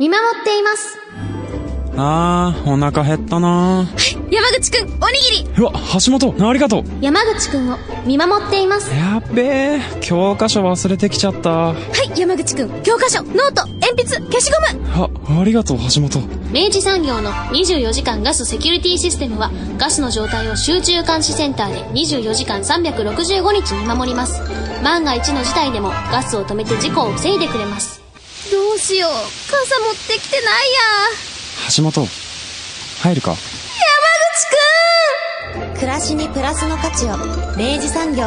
見守っています。あー、お腹減ったない山口くん、おにぎりうわ、橋本、ありがとう山口くんを見守っています。やっべー、教科書忘れてきちゃった。はい、山口くん、教科書、ノート、鉛筆、消しゴムあ、ありがとう、橋本。明治産業の24時間ガスセキュリティシステムは、ガスの状態を集中監視センターで24時間365日見守ります。万が一の事態でもガスを止めて事故を防いでくれます。どうしよう傘持ってきてないや橋本入るか山口くん暮らしにプラスの価値を明治産業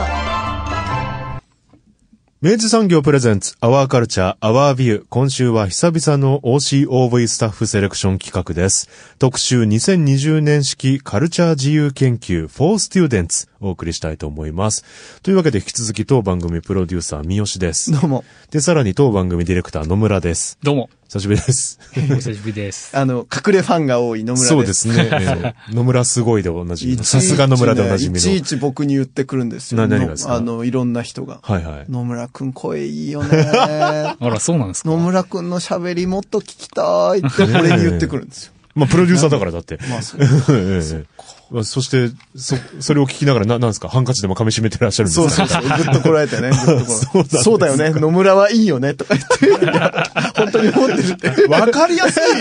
明治産業プレゼンツ、アワーカルチャー、アワービュー。今週は久々の OCOV スタッフセレクション企画です。特集2020年式カルチャー自由研究フォーステューデンツお送りしたいと思います。というわけで引き続き当番組プロデューサー三好です。どうも。で、さらに当番組ディレクター野村です。どうも。久しぶりです。お久しぶりです。あの、隠れファンが多い野村です。そうですね。えー、野村すごいでおなじみ。さすが野村でおなじみの。いちいち僕に言ってくるんですよ。何がですかあの、いろんな人が。はいはい。野村くん声いいよね。あら、そうなんですか野村くんの喋りもっと聞きたいって俺に言ってくるんですよ。まあ、プロデューサーだからだって。まあ、そう。そして、そ、それを聞きながら、な、なんですかハンカチでも噛み締めてらっしゃるんですかそうそうそう。ぐっとこられてね。そうそうだよね。野村はいいよね。とか言って、本当に思ってるわかりやすい、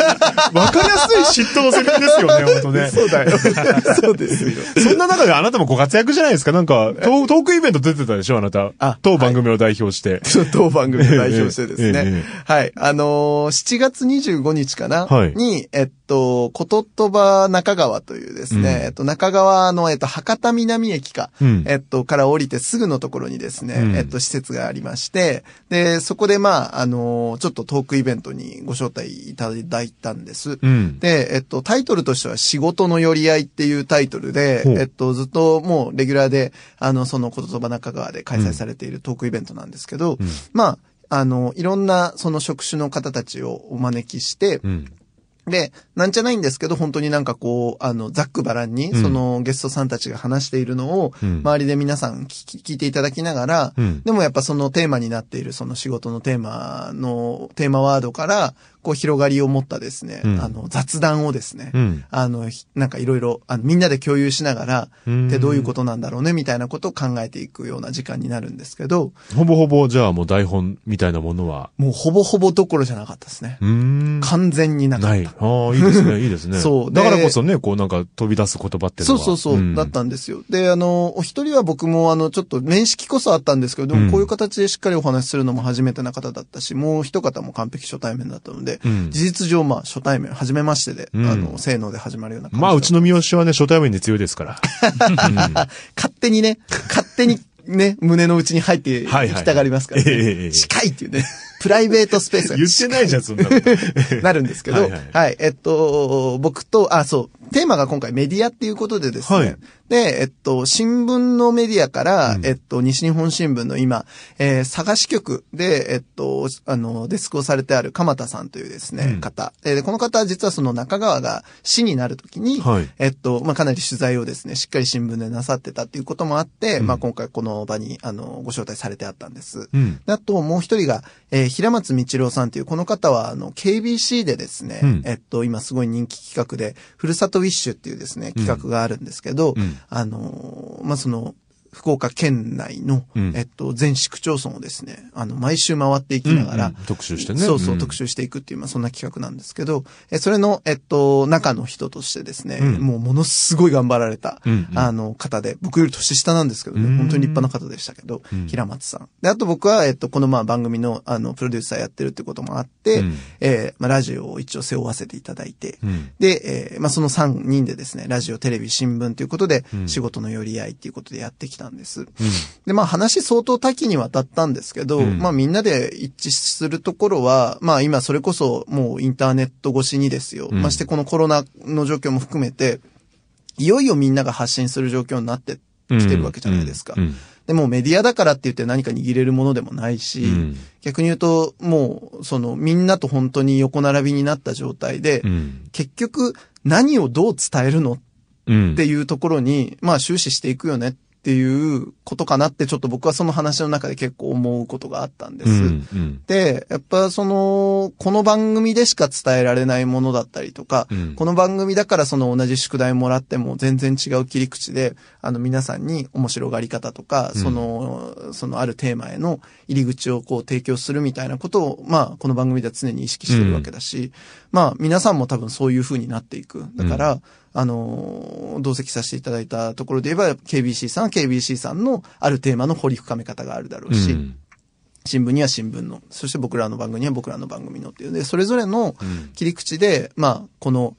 わかりやすい嫉妬の責任ですよね、本当ね。そうだよ。そうですよ。そんな中であなたもご活躍じゃないですかなんか、トークイベント出てたでしょあなた。あ、当番組を代表して。当番組を代表してですね。はい。あの、7月25日かなはい。に、えっと、こととば中川というですね、えっと、と、中川の、えっと、博多南駅か、うん、えっと、から降りてすぐのところにですね、うん、えっと、施設がありまして、で、そこで、まあ、あの、ちょっとトークイベントにご招待いただいたんです。うん、で、えっと、タイトルとしては、仕事の寄り合いっていうタイトルで、えっと、ずっともう、レギュラーで、あの、その言葉中川で開催されているトークイベントなんですけど、まあ、あの、いろんなその職種の方たちをお招きして、で、なんじゃないんですけど、本当になんかこう、あの、ざっくばらんに、そのゲストさんたちが話しているのを、周りで皆さん聞聞いていただきながら、うん、でもやっぱそのテーマになっている、その仕事のテーマの、テーマワードから、こう広がりを持ったですね、うん、あの雑談をですね、うん、あの、なんかいろいろ、あの、みんなで共有しながら、ってどういうことなんだろうね、みたいなことを考えていくような時間になるんですけど。ほぼほぼ、じゃあもう台本みたいなものはもうほぼほぼどころじゃなかったですね。完全になかった。ない。ああ、いいですね、いいですね。そう。だからこそね、こうなんか飛び出す言葉ってそうそうそう、だったんですよ。で、あの、お一人は僕もあの、ちょっと面識こそあったんですけど、でもこういう形でしっかりお話しするのも初めてな方だったし、もう一方も完璧初対面だったので、で、うん、事実上、まあ、初対面、初めましてで、うん、あの、性能で始まるようなまあ、うちの三好はね、初対面で強いですから。勝手にね、勝手にね、胸の内に入っていきたがりますから、ねはいはい近いっていうね。プライベートスペースが。言ってないじゃん、そんな なるんですけど、はい、はい、はいえっと、僕と、あ、そう、テーマが今回メディアっていうことでですね、はい、で、えっと、新聞のメディアから、うん、えっと、西日本新聞の今、えー、探し局で、えっと、あの、デスクをされてある鎌田さんというですね、うん、方。で、この方は実はその中川が死になるときに、はい、えっと、まあ、かなり取材をですね、しっかり新聞でなさってたっていうこともあって、うん、まあ、今回この場に、あの、ご招待されてあったんです。うん、であと、もう一人が、えー、平松道郎さんという、この方は、あの、KBC でですね、えっと、今すごい人気企画で、ふるさとウィッシュっていうですね、企画があるんですけど、うん、あの、まあ、その、福岡県内の、うん、えっと、全市区町村をですね、あの、毎週回っていきながら、うんうん、特集してね。そうそう、特集していくっていう、まあ、そんな企画なんですけど、え、それの、えっと、中の人としてですね、うん、もうものすごい頑張られた、うんうん、あの、方で、僕より年下なんですけどね、本当に立派な方でしたけど、平松さん。で、あと僕は、えっと、このまあ、番組の、あの、プロデューサーやってるってこともあって、えー、まあ、ラジオを一応背負わせていただいて、で、えー、まあ、その3人でですね、ラジオ、テレビ、新聞ということで、仕事の寄り合いっていうことでやってきたたんです。で、まあ話相当多岐にわたったんですけど、うん、まあみんなで一致するところは、まあ今それこそもうインターネット越しにですよ。うん、ましてこのコロナの状況も含めて、いよいよみんなが発信する状況になってきてるわけじゃないですか。でもメディアだからって言って何か握れるものでもないし、うん、逆に言うともうそのみんなと本当に横並びになった状態で、うん、結局何をどう伝えるのっていうところに、まあ終始していくよねっっていうことかなってちょっと僕はその話の中で結構思うことがあったんです。うんうん、で、やっぱその、この番組でしか伝えられないものだったりとか、うん、この番組だからその同じ宿題もらっても全然違う切り口で、あの皆さんに面白がり方とか、その、うん、そのあるテーマへの入り口をこう提供するみたいなことを、まあこの番組では常に意識してるわけだし、うん、まあ皆さんも多分そういう風になっていく。だから、あの、同席させていただいたところで言えば、KBC さんは KBC さんのあるテーマの掘り深め方があるだろうし、うん、新聞には新聞の、そして僕らの番組には僕らの番組のっていうで、それぞれの切り口で、うん、まあ、この、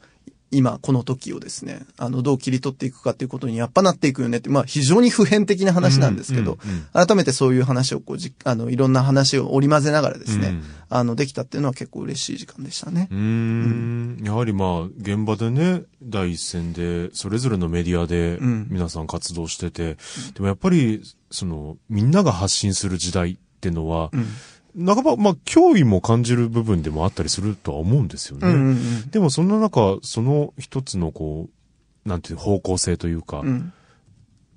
今この時をですね、あの、どう切り取っていくかっていうことにやっぱなっていくよねって、まあ非常に普遍的な話なんですけど、うんうんうん、改めてそういう話をこうじ、あの、いろんな話を織り交ぜながらですね、うん、あの、できたっていうのは結構嬉しい時間でしたね。うんん、やはりまあ、現場でね、第一線で、それぞれのメディアで皆さん活動してて、でもやっぱり、その、みんなが発信する時代ってのは、うん、半ば、まあ、脅威も感じる部分でもあったりするとは思うんですよね。うんうんうん、でも、そんな中、その一つの、こう、なんていう方向性というか、うん、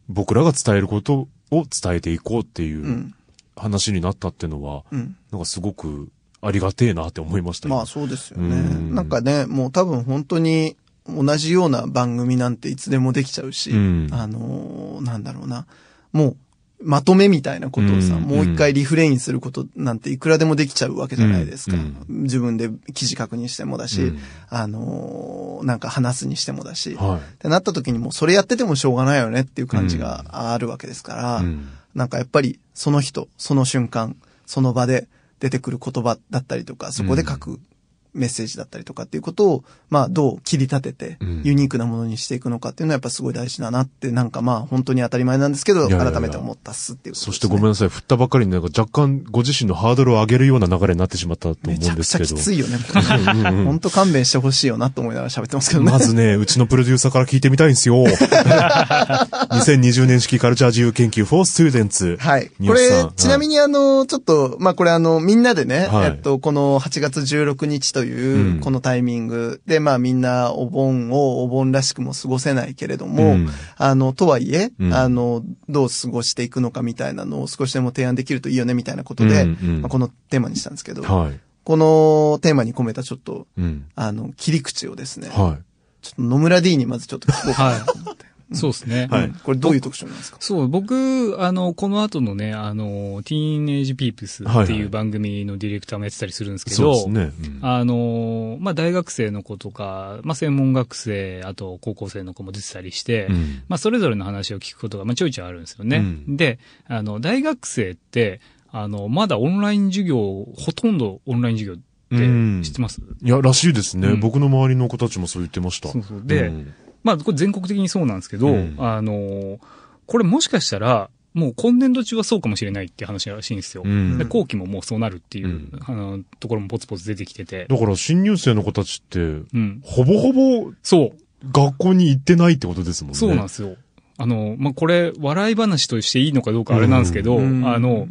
僕らが伝えることを伝えていこうっていう話になったっていうのは、うん、なんかすごくありがてえなって思いましたまあ、そうですよね、うん。なんかね、もう多分本当に、同じような番組なんていつでもできちゃうし、あのー、なんだろうな。もうまとめみたいなことをさ、うん、もう一回リフレインすることなんていくらでもできちゃうわけじゃないですか。うん、自分で記事確認してもだし、うん、あのー、なんか話すにしてもだし、はい、ってなった時にもそれやっててもしょうがないよねっていう感じがあるわけですから、なんかやっぱりその人、その瞬間、その場で出てくる言葉だったりとか、そこで書くメッセージだったりとかっていうことを、まあ、どう切り立てて、ユニークなものにしていくのかっていうのはやっぱすごい大事だなって、なんかまあ、本当に当たり前なんですけど、改めて思ったっすっていう、ね、そしてごめんなさい、振ったばかりになんか若干ご自身のハードルを上げるような流れになってしまったと思うんですけど。めちゃくちゃきついよね、本当勘弁してほしいよなと思いながら喋ってますけどね。まずね、うちのプロデューサーから聞いてみたいんですよ。2020年式カルチャー自由研究 for students。はい。これ、ちなみにあの、ちょっと、まあこれあの、みんなでね、えっと、この8月16日といういう、このタイミングで、まあみんなお盆をお盆らしくも過ごせないけれども、あの、とはいえ、あの、どう過ごしていくのかみたいなのを少しでも提案できるといいよねみたいなことで、まあ、このテーマにしたんですけど、はい、このテーマに込めたちょっと、あの、切り口をですね、はい、ちょっと野村 D にまずちょっと聞こうかなと思って。そうですね。はい。これどういう特徴なんですかそう、僕、あの、この後のね、あの、ティーンエイジピープスっていう番組のディレクターもやってたりするんですけど、はいはい、そうですね。うん、あの、まあ、大学生の子とか、まあ、専門学生、あと高校生の子も出てたりして、うん、まあ、それぞれの話を聞くことが、まあ、ちょいちょいあるんですよね。うん、で、あの、大学生って、あの、まだオンライン授業、ほとんどオンライン授業って知ってます、うん、いや、らしいですね、うん、僕の周りの子たちもそう言ってました。そうそう。で、うん、まあ、これ全国的にそうなんですけど、うん、あの、これもしかしたら、もう今年度中はそうかもしれないって話らしいんですよ。うん、で後期ももうそうなるっていう、うん、あのところもポツポツ出てきてて。だから新入生の子たちって、うん、ほぼほぼ、そう。学校に行ってないってことですもんね。そうなんですよ。あの、まあ、これ、笑い話としていいのかどうかあれなんですけど、うん、あの、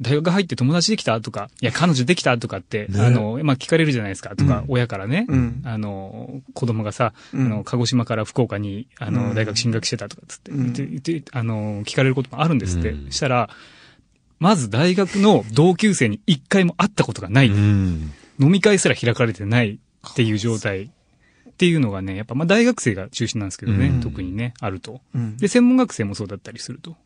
大学入って友達できたとか、いや、彼女できたとかって、ね、あの、まあ、聞かれるじゃないですか、とか、うん、親からね、うん、あの、子供がさ、うん、あの、鹿児島から福岡に、あの、大学進学してたとかつって、言って、って、あの、聞かれることもあるんですって。したら、まず大学の同級生に一回も会ったことがない。飲み会すら開かれてないっていう状態。っていうのがね、やっぱまあ大学生が中心なんですけどね、特にね、あると。で、専門学生もそうだったりすると。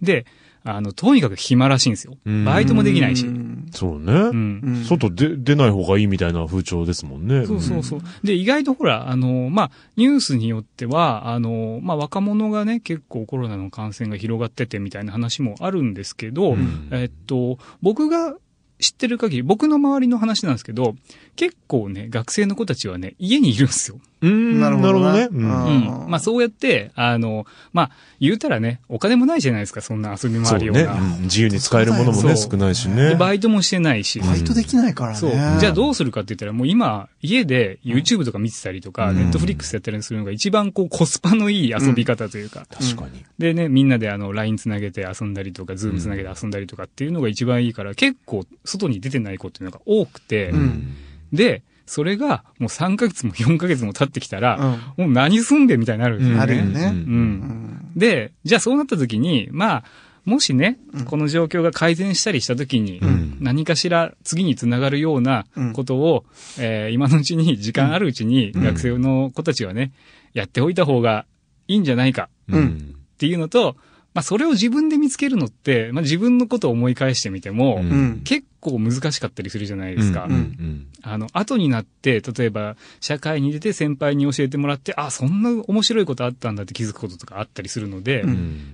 で、あの、とにかく暇らしいんですよ。バイトもできないし。そうね。うん。外で、出ない方がいいみたいな風潮ですもんね。そうそうそう。で、意外とほら、あの、まあ、ニュースによっては、あの、まあ、若者がね、結構コロナの感染が広がっててみたいな話もあるんですけど、えっと、僕が知ってる限り、僕の周りの話なんですけど、結構ね、学生の子たちはね、家にいるんですよ。うん。なるほどね。うん。うん、まあそうやって、あの、まあ言うたらね、お金もないじゃないですか、そんな遊び回るようね、うん、自由に使えるものもね、少ないしね。バイトもしてないし。バイトできないからね。そう。じゃあどうするかって言ったら、もう今、家で YouTube とか見てたりとか、うん、Netflix やったりするのが一番こうコスパのいい遊び方というか。確かに。でね、みんなであの、LINE つなげて遊んだりとか、Zoom つなげて遊んだりとかっていうのが一番いいから、結構外に出てない子っていうのが多くて、うんで、それがもう3ヶ月も4ヶ月も経ってきたら、うん、もう何すんでみたいになるよね。なるよね、うん。で、じゃあそうなった時に、まあ、もしね、この状況が改善したりした時に、何かしら次につながるようなことを、うん、えー、今のうちに、時間あるうちに、学生の子たちはね、やっておいた方がいいんじゃないか、っていうのと、まあ、それを自分で見つけるのって、まあ、自分のことを思い返してみても、結構難しかったりするじゃないですか。あの、後になって、例えば、社会に出て先輩に教えてもらって、あ、そんな面白いことあったんだって気づくこととかあったりするので、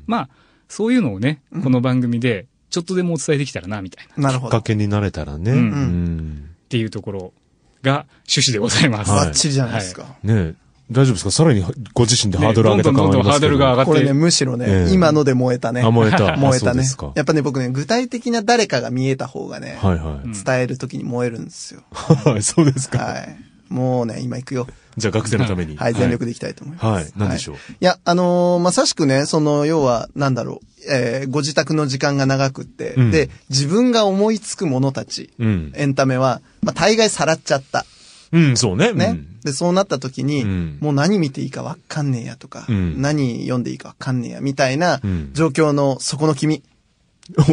まあ、そういうのをね、この番組で、ちょっとでもお伝えできたらな、みたいな。なるほど。きっかけになれたらね。うん。っていうところが趣旨でございます。バッチリじゃないですか。ね大丈夫ですかさらにご自身でハードル上げた感はありますけハードルが上がってこれね、むしろね、えー、今ので燃えたね。燃えた。燃えたね。やっぱね、僕ね、具体的な誰かが見えた方がね、はいはい、伝えるときに燃えるんですよ。はい、そうですか。はい。もうね、今行くよ。じゃあ学生のために。はい、全力でいきたいと思います。はい、はい、何でしょう、はい、いや、あのー、まさしくね、その、要は、なんだろう。えー、ご自宅の時間が長くって、うん、で、自分が思いつくものたち、うん、エンタメは、まあ、大概さらっちゃった。うん、そうね。ね。で、そうなった時に、もう何見ていいかわかんねえやとか、何読んでいいかわかんねえや、みたいな状況の、そこの君。お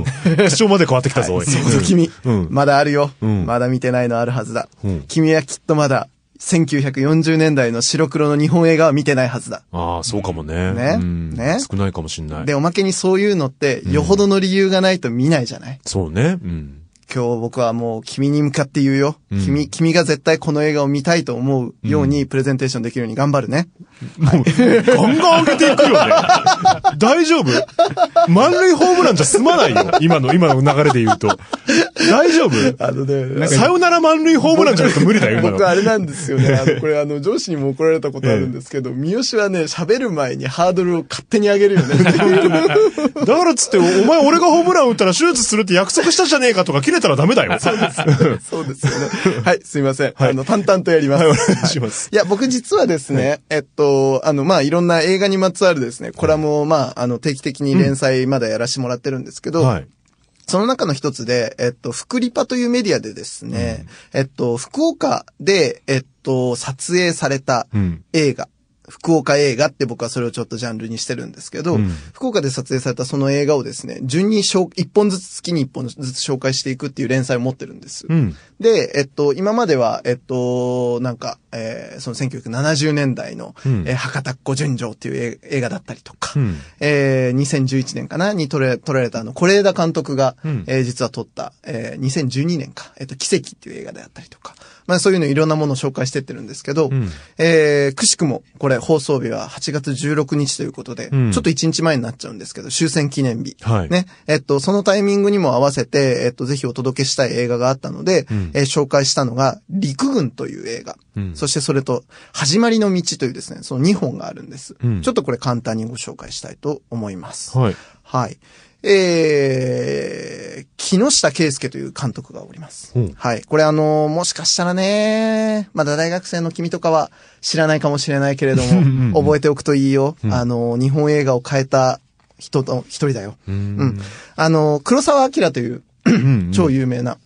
お、主張まで変わってきたぞ、い、そこの君、まだあるよ、まだ見てないのあるはずだ。君はきっとまだ、1940年代の白黒の日本映画は見てないはずだ。ああ、そうかもね。ね、ね。少ないかもしんない。で、おまけにそういうのって、よほどの理由がないと見ないじゃない、そうね。うん。今日僕はもう君に向かって言うよ。うん、君、君が絶対この映画を見たいと思うようにプレゼンテーションできるように頑張るね。もう、ガンガン上げていくよね。大丈夫満塁ホームランじゃ済まないよ。今の、今の流れで言うと。大丈夫あのね、さよなら満塁ホームランじゃなくて無理だよ、僕あれなんですよね。あの、これあの、上司にも怒られたことあるんですけど、三好はね、喋る前にハードルを勝手に上げるよね。だからつって、お前俺がホームラン打ったら手術するって約束したじゃねえかとか切れたらダメだよ。そうです。そうですよね。はい、すいません。あの、淡々とやります。はい、お願いします。いや、僕実はですね、えっと、あの、ま、いろんな映画にまつわるですね、コラムを、ま、あの、定期的に連載まだやらしてもらってるんですけど、はい。その中の一つで、えっと、福リパというメディアでですね、うん、えっと、福岡で、えっと、撮影された映画福岡映画って僕はそれをちょっとジャンルにしてるんですけど、うん、福岡で撮影されたその映画をですね、順に一本ずつ月に一本ずつ紹介していくっていう連載を持ってるんです。うん、で、えっと、今までは、えっと、なんか、えー、その1970年代の、うん、えー、博多っ子純情っていう映画だったりとか、うん、えー、2011年かなに撮れ、撮られたあの、是枝監督が、うん、えー、実は撮った、えー、2012年か、えっと、奇跡っていう映画であったりとか、まあそういうのいろんなものを紹介してってるんですけど、うん、えー、くしくもこれ放送日は8月16日ということで、うん、ちょっと1日前になっちゃうんですけど、終戦記念日。はい、ね。えっと、そのタイミングにも合わせて、えっと、ぜひお届けしたい映画があったので、うん、えー、紹介したのが、陸軍という映画。うん、そしてそれと、始まりの道というですね、その2本があるんです。うん、ちょっとこれ簡単にご紹介したいと思います。はい。はい。えー、木下圭介という監督がおります。うん、はい。これあのー、もしかしたらね、まだ大学生の君とかは知らないかもしれないけれども、覚えておくといいよ。うん、あのー、日本映画を変えた人と、一人だよ。うんうん、あのー、黒沢明という 超有名な、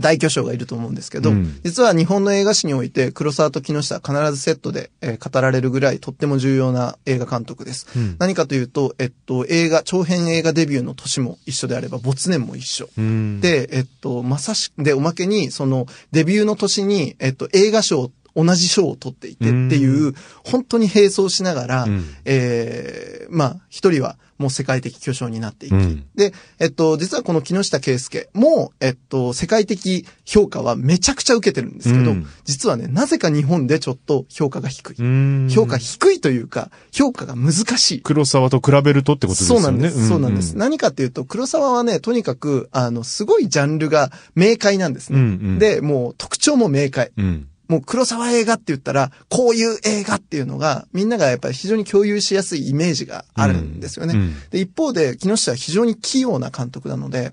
大巨匠がいると思うんですけど、うん、実は日本の映画史において黒沢と木下は必ずセットで、えー、語られるぐらいとっても重要な映画監督です、うん、何かというと、えっと、映画、長編映画デビューの年も一緒であれば、没年も一緒。うん、で、えっと、まさし、で、おまけに、その、デビューの年に、えっと、映画賞って同じ賞を取っていてっていう、うん、本当に並走しながら、うん、ええー、まあ、一人はもう世界的巨匠になっていき、うん、で、えっと、実はこの木下圭介も、えっと、世界的評価はめちゃくちゃ受けてるんですけど、うん、実はね、なぜか日本でちょっと評価が低い。評価低いというか、評価が難しい。黒沢と比べるとってことですね。そうなんです。そうなんです。うんうん、何かっていうと、黒沢はね、とにかく、あの、すごいジャンルが明快なんですね。うんうん、で、もう特徴も明快。うんもう黒沢映画って言ったら、こういう映画っていうのが、みんながやっぱり非常に共有しやすいイメージがあるんですよね。うんで、一方で、木下は非常に器用な監督なので、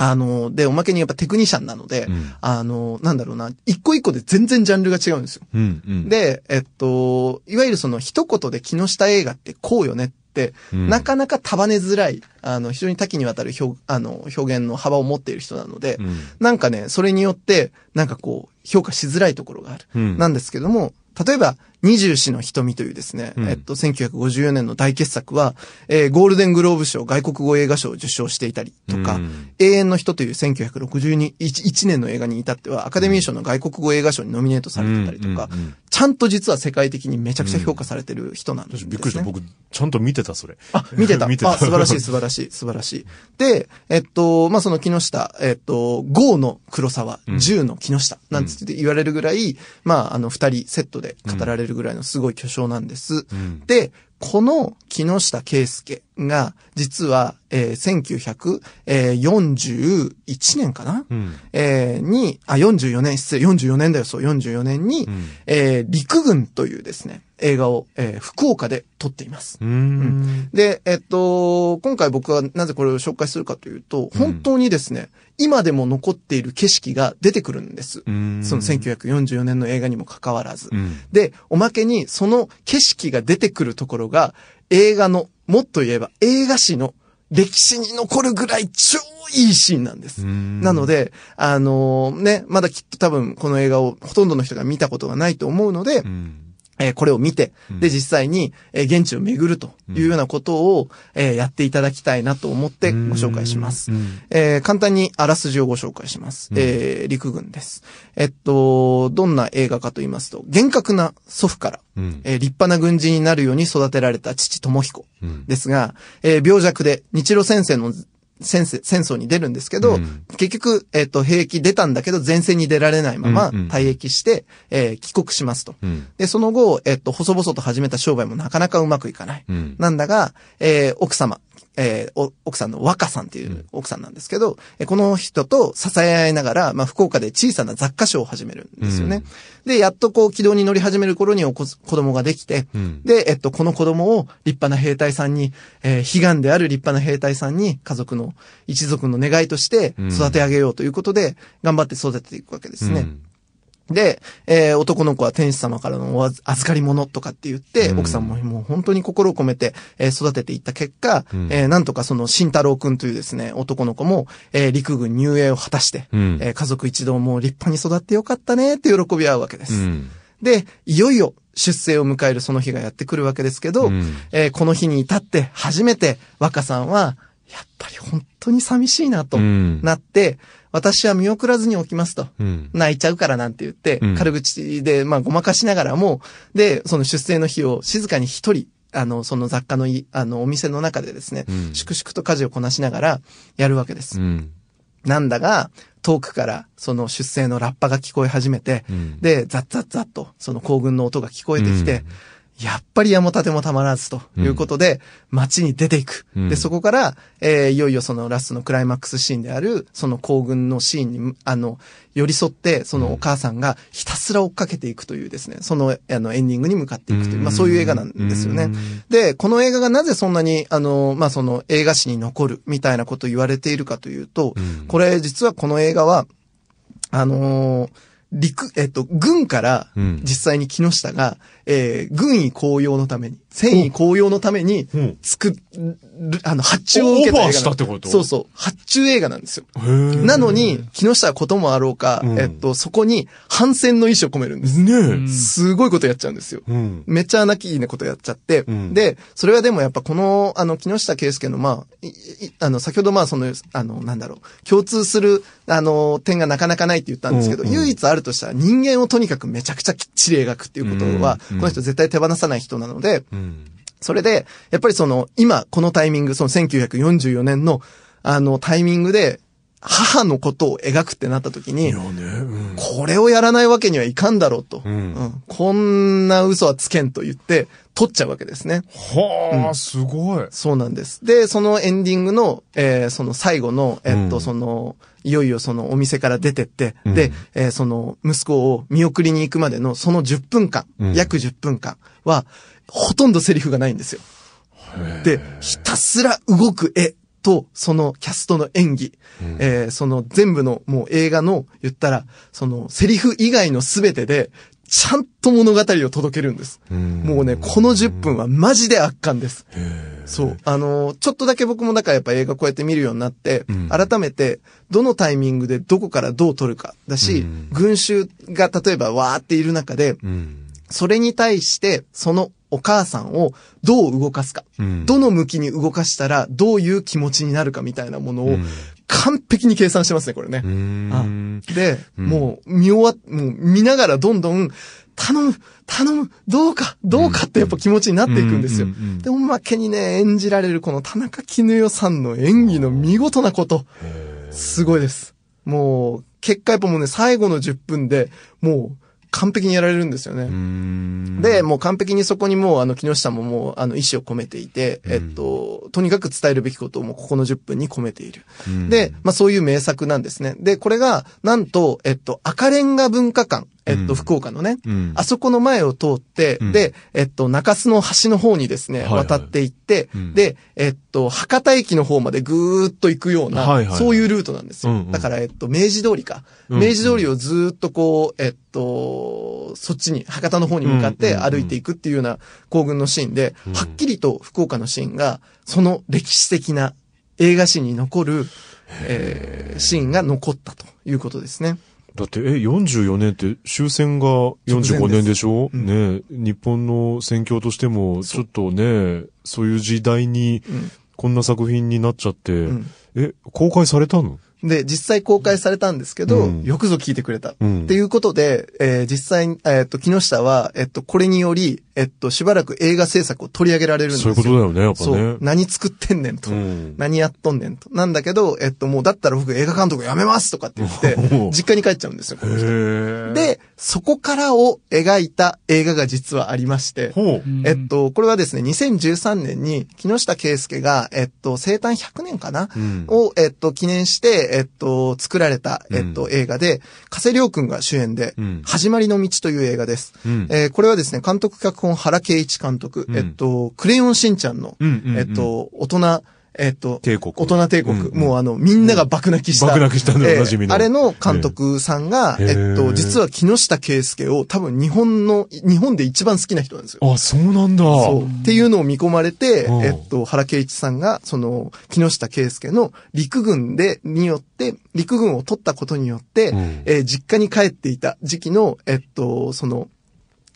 あの、で、おまけにやっぱテクニシャンなので、うん、あの、なんだろうな、一個一個で全然ジャンルが違うんですよ。うんうん、で、えっと、いわゆるその一言で木下映画ってこうよねって、うん、なかなか束ねづらい、あの、非常に多岐にわたる表あの表現の幅を持っている人なので、うん、なんかね、それによって、なんかこう、評価しづらいところがある。うん、なんですけども、例えば二十四の瞳というですね、うん、えっと、1954年の大傑作は、えー、ゴールデングローブ賞、外国語映画賞を受賞していたりとか、うん、永遠の人という1961年の映画に至っては、アカデミー賞の外国語映画賞にノミネートされてたりとか、うん、ちゃんと実は世界的にめちゃくちゃ評価されてる人なんです、ね、びっくりした。僕、ちゃんと見てた、それ。あ、見てた。見てたあ、素晴らしい、素晴らしい、素晴らしい。で、えっと、まあ、その木下、えっと、5の黒沢、10の木下、なんつって言われるぐらい、まあ、あの、二人セットで語られるるぐらいのすごい巨匠なんです。うん、で、この木下圭介が、実は、えー、1941年かな、うん、えー、に、あ、44年、失礼、44年だよ、そう、44年に、うん、えー、陸軍というですね、映画を、えー、福岡で撮っています。うん、で、えっと、今回僕はなぜこれを紹介するかというと、本当にですね、うん、今でも残っている景色が出てくるんです。その1944年の映画にもかかわらず。うん、で、おまけにその景色が出てくるところが、映画の、もっと言えば映画史の歴史に残るぐらい超いいシーンなんです。なので、あのー、ね、まだきっと多分この映画をほとんどの人が見たことがないと思うので、うんえこれを見て、で、実際に、え現地を巡るというようなことを、えやっていただきたいなと思ってご紹介します。え簡単にあらすじをご紹介します。え陸軍です。えっと、どんな映画かと言いますと、厳格な祖父から、え立派な軍人になるように育てられた父智彦ですが、え病弱で日露戦線の戦戦争に出るんですけど、うん、結局、えっ、ー、と、兵役出たんだけど、前線に出られないまま退役して、うんうん、えー、帰国しますと。うん、で、その後、えっ、ー、と、細々と始めた商売もなかなかうまくいかない。うん、なんだが、えー、奥様、えー、奥さんの若さんっていう奥さんなんですけど、うん、この人と支え合いながら、まあ、福岡で小さな雑貨商を始めるんですよね。うん、で、やっとこう、軌道に乗り始める頃にお子供ができて、うん、で、えっと、この子供を立派な兵隊さんに、えー、悲願である立派な兵隊さんに家族の、一族の願いとして育て上げようということで、頑張って育てていくわけですね。うんで、えー、男の子は天使様からのお預かり物とかって言って、うん、奥さんももう本当に心を込めて、えー、育てていった結果、うん、えー、なんとかその慎太郎くんというですね、男の子も、えー、陸軍入営を果たして、うん、えー、家族一同も立派に育ってよかったねって喜び合うわけです。うんで、いよいよ出生を迎えるその日がやってくるわけですけど、うん、えー、この日に至って初めて若さんは、やっぱり本当に寂しいなとなって、うん、私は見送らずに起きますと。うん、泣いちゃうからなんて言って、軽口で、まあ、ごまかしながらも、で、その出生の日を静かに一人、あの、その雑貨のい、あの、お店の中でですね、粛々と家事をこなしながらやるわけです。なんだが、遠くからその出生のラッパが聞こえ始めて、うん、で、ザッザッザッとその行軍の音が聞こえてきて、うんやっぱり山立てもたまらずということで、うん、街に出ていく。で、そこから、えー、いよいよそのラストのクライマックスシーンである、その行軍のシーンに、あの、寄り添って、そのお母さんがひたすら追っかけていくというですね、その、あの、エンディングに向かっていくという、まあそういう映画なんですよね。で、この映画がなぜそんなに、あの、まあその映画史に残るみたいなことを言われているかというと、これ実はこの映画は、あのー陸、えっと、軍から、実際に木下が、うん、えー、軍医公用のために、繊維紅用のために作る、あの、発注を受けたァーしたってことそうそう。発注映画なんですよ。なのに、木下はこともあろうか、うん、えっと、そこに反戦の意思を込めるんです。ねすごいことやっちゃうんですよ。うん、めっちゃ穴きいなことやっちゃって、うん、で、それはでもやっぱこの、あの、木下圭介の、まあ、あの、先ほどまあ、その、あの、なんだろう、共通する、あの、点がなかなかないって言ったんですけど、うんうん、唯一あるとしたら人間をとにかくめちゃくちゃきっちり描くっていうことは、この人絶対手放さない人なので、それで、やっぱりその、今、このタイミング、その1944年の、あの、タイミングで、母のことを描くってなった時に、これをやらないわけにはいかんだろうと、こんな嘘はつけんと言って、取っちゃうわけですね。はあ、すごい。そうなんです。で、そのエンディングの、えー、その最後の、えっと、その、いよいよそのお店から出てって、うん、で、えー、その息子を見送りに行くまでのその10分間、うん、約10分間は、ほとんどセリフがないんですよ。で、ひたすら動く絵と、そのキャストの演技、うん、えー、その全部のもう映画の言ったら、そのセリフ以外の全てで、ちゃんと物語を届けるんです。もうね、この10分はマジで圧巻です。そう。あの、ちょっとだけ僕もだからやっぱ映画こうやって見るようになって、うん、改めて、どのタイミングでどこからどう撮るかだし、うん、群衆が例えばわーっている中で、うん、それに対して、そのお母さんをどう動かすか、どの向きに動かしたらどういう気持ちになるかみたいなものを、完璧に計算してますね、これね。で、もう見終わっ、もう見ながらどんどん、頼む、頼む、どうか、どうかってやっぱ気持ちになっていくんですよ。んで、おまけにね、演じられるこの田中絹代さんの演技の見事なこと、すごいです。もう、結果やっぱもうね、最後の10分で、もう、完璧にやられるんですよね。で、もう完璧にそこにもう、あの、木下ももう、あの、意思を込めていて、えっと、とにかく伝えるべきことをもうここの10分に込めている、で、まあそういう名作なんですね。で、これが、なんと、えっと、赤レンガ文化館えっと、福岡のね、あそこの前を通って、で、えっと、中洲の橋の方にですね、渡っていって、で、えっと、博多駅の方までぐーっと行くような、そういうルートなんですよ。だから、えっと、明治通りか。明治通りをずっとこう、えっと、そっちに、博多の方に向かって歩いていくっていうような行軍のシーンで、はっきりと福岡のシーンが、その歴史的な映画史に残る、えー、シーンが残ったということですね。だって、え、44年って終戦が45年でしょ、うん、ね日本の戦況としても、ちょっとね、そういう時代に、こんな作品になっちゃって、うん、え、公開されたので、実際公開されたんですけど、うん、よくぞ聞いてくれた。うん、っていうことで、えー、実際、えー、っと、木下は、えー、っと、これにより、えっと、しばらく映画制作を取り上げられるんですよ。そういうことだよね、やっぱね。そう。何作ってんねんと。うん、何やっとんねんと。なんだけど、えっと、もうだったら僕映画監督やめますとかって言って、実家に帰っちゃうんですよ、で、そこからを描いた映画が実はありまして、えっと、これはですね、2013年に木下圭介が、えっと、生誕100年かな、うん、を、えっと、記念して、えっと、作られた、えっと、映画で、加瀬く君が主演で、うん、始まりの道という映画です。えー、これはですね、監督脚本原敬一監督、うん、えっと、クレヨンしんちゃんの、うんうんうん、えっと、大人、えっと、帝国。大人帝国、うんうん。もうあの、みんなが爆泣きした。爆泣きしたんだよ、おなじみの、あれの監督さんが、えっと、実は木下圭介を多分日本の、日本で一番好きな人なんですよ。あ、そうなんだ。そう。っていうのを見込まれて、えっと、原敬一さんが、その、木下圭介の陸軍で、によって、陸軍を取ったことによって、うん、えー、実家に帰っていた時期の、えっと、その、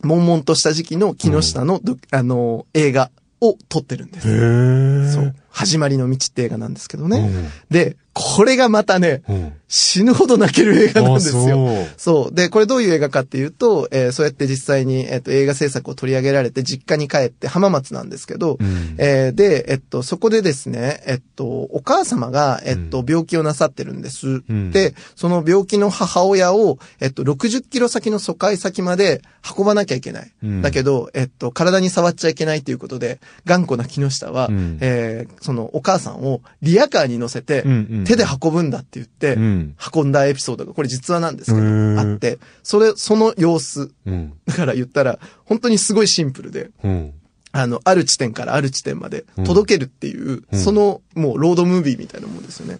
悶々とした時期の木下の、うん、あの、映画を撮ってるんです。へそう。始まりの道って映画なんですけどね。うん、で、これがまたね、うん死ぬほど泣ける映画なんですよ。そうで、これどういう映画かっていうと、えー、そうやって実際に、えっ、ー、と、映画制作を取り上げられて、実家に帰って浜松なんですけど、うん、えー、で、えっと、そこでですね、えっと、お母様が、えっと、病気をなさってるんです。うん、で、その病気の母親を、えっと、60キロ先の疎開先まで運ばなきゃいけない。うん、だけど、えっと、体に触っちゃいけないということで、頑固な木下は、うん、えそのお母さんをリアカーに乗せて、手で運ぶんだって言って、運んだエピソードが、これ実話なんですけど、あって、それ、その様子。だから言ったら、本当にすごいシンプルで、あの、ある地点からある地点まで届けるっていう、うん、その、もう、ロードムービーみたいなもんですよね。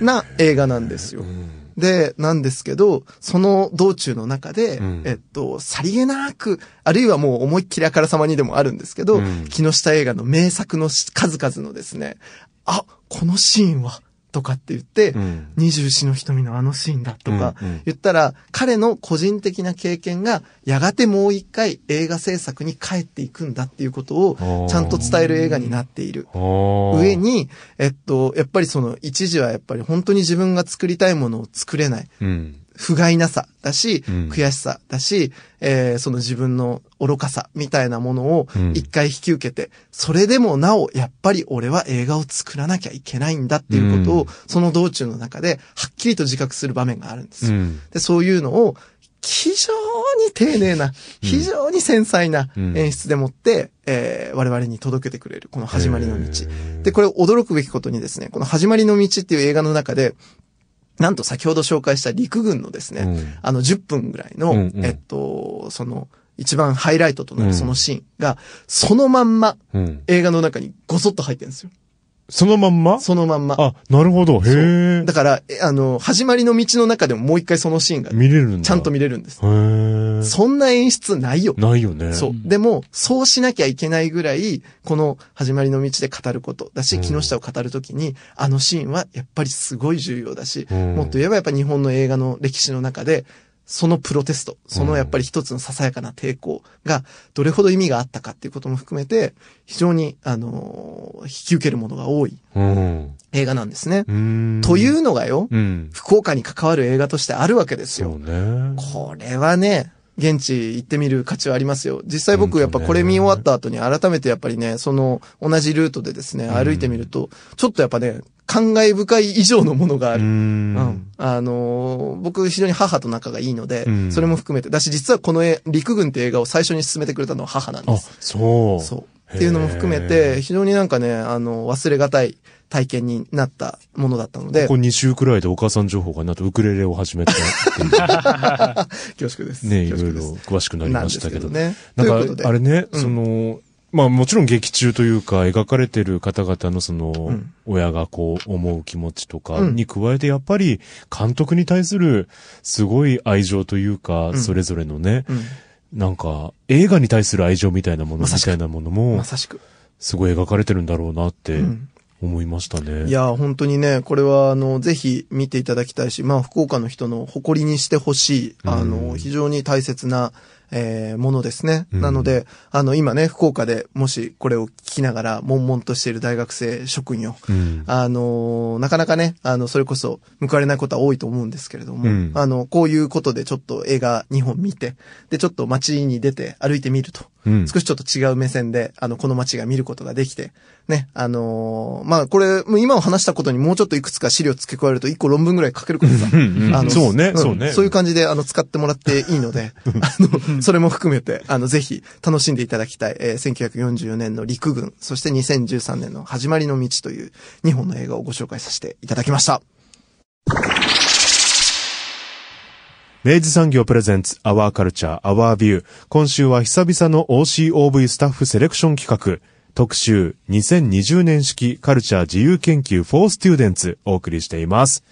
な映画なんですよ。うん、で、なんですけど、その道中の中で、うん、えっと、さりげなく、あるいはもう思いっきりあからさまにでもあるんですけど、木下映画の名作の数々のですね、あ、このシーンは、とかって言って、二十四の瞳のあのシーンだとか言ったら、彼の個人的な経験がやがてもう一回映画制作に帰っていくんだっていうことをちゃんと伝える映画になっている。上に、えっと、やっぱりその一時はやっぱり本当に自分が作りたいものを作れない。不甲斐なさだし、悔しさだし、えー、その自分の愚かさみたいなものを一回引き受けて、うん、それでもなお、やっぱり俺は映画を作らなきゃいけないんだっていうことを、うん、その道中の中で、はっきりと自覚する場面があるんですよ。で、そういうのを、非常に丁寧な、非常に繊細な演出でもって、えー、我々に届けてくれる、この始まりの道。で、これ驚くべきことにですね、この始まりの道っていう映画の中で、なんと先ほど紹介した陸軍のですね、うん、あの10分ぐらいの、うんうん、えっと、その、一番ハイライトとなるそのシーンが、そのまんま、映画の中にごそっと入ってるんですよ。そのまんまそのまんま。あ、なるほど。へえ。だから、あの、始まりの道の中でももう一回そのシーンが。見れるんだ。ちゃんと見れるんです。へえ。そんな演出ないよ。ないよね。そう。でも、そうしなきゃいけないぐらい、この始まりの道で語ることだし、木下を語るときに、あのシーンはやっぱりすごい重要だし、もっと言えばやっぱ日本の映画の歴史の中で、そのプロテスト、そのやっぱり一つのささやかな抵抗がどれほど意味があったかっていうことも含めて、非常に、あのー、引き受けるものが多い映画なんですね。というのがよ、うん、福岡に関わる映画としてあるわけですよ。ね、これはね、現地行ってみる価値はありますよ。実際僕やっぱこれ見終わった後に改めてやっぱりね、その同じルートでですね、歩いてみると、ちょっとやっぱね、感慨深い以上のものがある。うんあのー、僕非常に母と仲がいいので、それも含めて、だし実はこの絵、陸軍って映画を最初に進めてくれたのは母なんです。あ、そう。そう。っていうのも含めて、非常になんかね、あの、忘れがたい体験になったものだったので。ここ2週くらいでお母さん情報がなとウクレレを始めたっていう。恐縮です。ねいろいろ詳しくなりましたけど。ね、なんか、あれね、うん、その、まあもちろん劇中というか描かれてる方々のその、親がこう思う気持ちとかに加えてやっぱり監督に対するすごい愛情というか、それぞれのね、なんか映画に対する愛情みたいなものみたいなものも、まさしく。すごい描かれてるんだろうなって思いましたね。いや、本当にね、これは、あの、ぜひ見ていただきたいし、まあ、福岡の人の誇りにしてほしい、あの、非常に大切な、えー、ものですね。うん、なので、あの、今ね、福岡でもしこれを聞きながら、悶々としている大学生職員を、うん、あの、なかなかね、あの、それこそ、報われないことは多いと思うんですけれども、うん、あの、こういうことでちょっと映画2本見て、で、ちょっと街に出て歩いてみると、少しちょっと違う目線で、あの、この街が見ることができて、ね、あのー、まあ、これ、もう今を話したことにもうちょっといくつか資料付け加えると1個論文ぐらい書けるからさ、あの、そうね、そうね、そういう感じで、あの、使ってもらっていいので、あの、それも含めて、あの、ぜひ楽しんでいただきたい、えー、1944年の陸軍、そして2013年の始まりの道という日本の映画をご紹介させていただきました。明治産業プレゼンツ、アワーカルチャー、アワービュー。今週は久々の OCOV スタッフセレクション企画。特集2020年式カルチャー自由研究4ス r ューデンツ、お送りしています。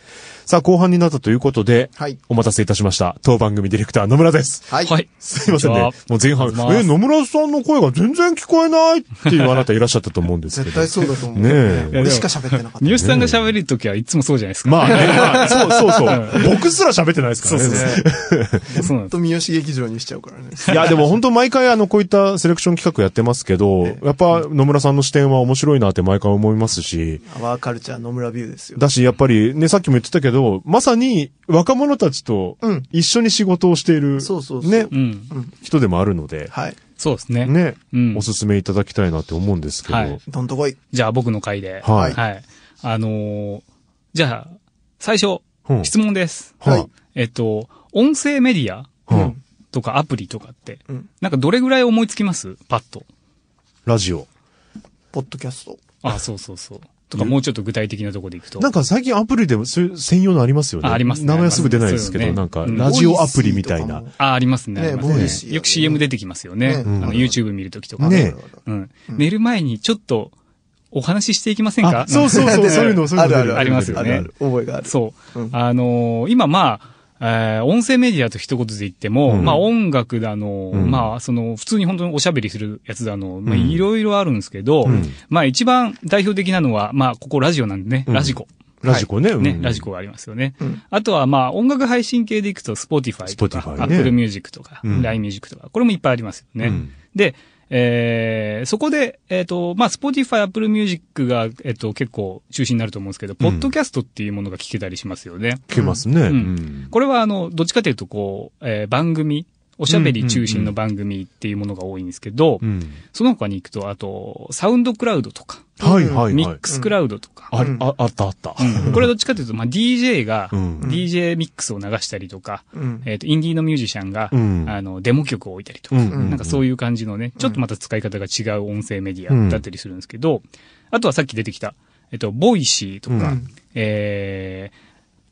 さあ、後半になったということで、はい、お待たせいたしました。当番組ディレクター野村です。はい。すいませんね。もう前半、え、野村さんの声が全然聞こえないっていうあなたいらっしゃったと思うんですけど。絶対そうだと思う。ねえ。俺しか喋ってなかった。三好さんが喋るときはいつもそうじゃないですか。まあね、そうそうそう。僕すら喋ってないですからね。そうですね。ほ と三好劇場にしちゃうからね。いや、でも本当毎回あの、こういったセレクション企画やってますけど、やっぱ野村さんの視点は面白いなって毎回思いますし。アワーカルチャー野村ビューですよ。だし、やっぱりね、さっきも言ってたけど、ど、まさに若者たちと一緒に仕事をしている、そうそうそうね、うん。人でもあるので、はい。そうですね。ね、うんおすすめいただきたいなって思うんですけど、はいどんこい。じゃあ僕の回で。はいはい。あのーじゃあ、最初、うん質問です。はいえっと、音声メディアはいうんとかアプリとかって、うんなんかどれぐらい思いつきますパッと。ラジオ。ポッドキャスト。あ、そうそうそう。とか、もうちょっと具体的なところでいくと。なんか最近アプリでも、そういう専用のありますよね。あ、ありますね。名前すぐ出ないですけど、ね、なんか、ラジオアプリみたいな。あ、ありますね。ね、ねよく CM 出てきますよね。ねあの、YouTube 見るときとかね。うん。寝る前にちょっと、お話ししていきませんかそうそうそう、そういうの、そういうの。あるある。ありますよね。ある。覚えがある。そう。あのー、今まあ、えー、音声メディアと一言で言っても、うん、まあ音楽だの、うん、まあその普通に本当におしゃべりするやつだの、まあいろいろあるんですけど、うん、まあ一番代表的なのは、まあここラジオなんでね、ラジコ。ラジコね、はい、ね、ラジコがありますよね。あとはまあ音楽配信系でいくと、スポティファイとか、アップルミュージックとか、ラインミュージックとか、これもいっぱいありますよね。で、えー、そこで、えっ、ー、と、まあ、Spotify、Apple Music が、えっ、ー、と、結構中心になると思うんですけど、うん、ポッドキャストっていうものが聞けたりしますよね。聞けますね。うん。これは、あの、どっちかというと、こう、えー、番組、おしゃべり中心の番組っていうものが多いんですけど、うんうんうん、その他に行くと、あと、サウンドクラウドとか、はいはいはい。ミックスクラウドとか。あ、あ、ったあった。これどっちかというと、まあ、DJ が、DJ ミックスを流したりとか、えっと、インディーのミュージシャンが、あの、デモ曲を置いたりとか、なんかそういう感じのね、ちょっとまた使い方が違う音声メディアだったりするんですけど、あとはさっき出てきた、えっと、ボイシーとか、ええ、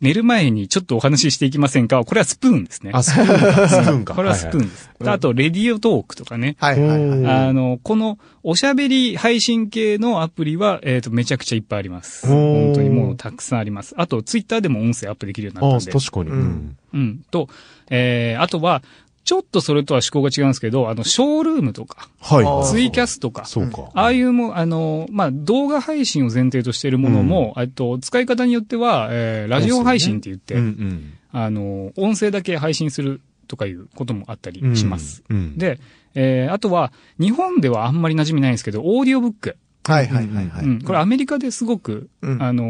寝る前にちょっとお話ししていきませんかこれはスプーンですね。あ、スプーンか。これはスプーンです。はいはい、あと、レディオトークとかね。はいはいはい。あの、このおしゃべり配信系のアプリは、えっ、ー、と、めちゃくちゃいっぱいあります。本当にもうたくさんあります。あと、ツイッターでも音声アップできるようになったんで。あ確かに。うん。うん。と、えー、あとは、ちょっとそれとは思考が違うんですけど、あの、ショールームとか、はい、ツイキャスとか、そうか。ああいうも、あの、まあ、動画配信を前提としているものも、うん、と、使い方によっては、えー、ラジオ配信って言って、ねうんうん、あの、音声だけ配信するとかいうこともあったりします。うんうん、で、えー、あとは、日本ではあんまり馴染みないんですけど、オーディオブック。はいはいはいはい。うん、これアメリカですごく、うん、あの、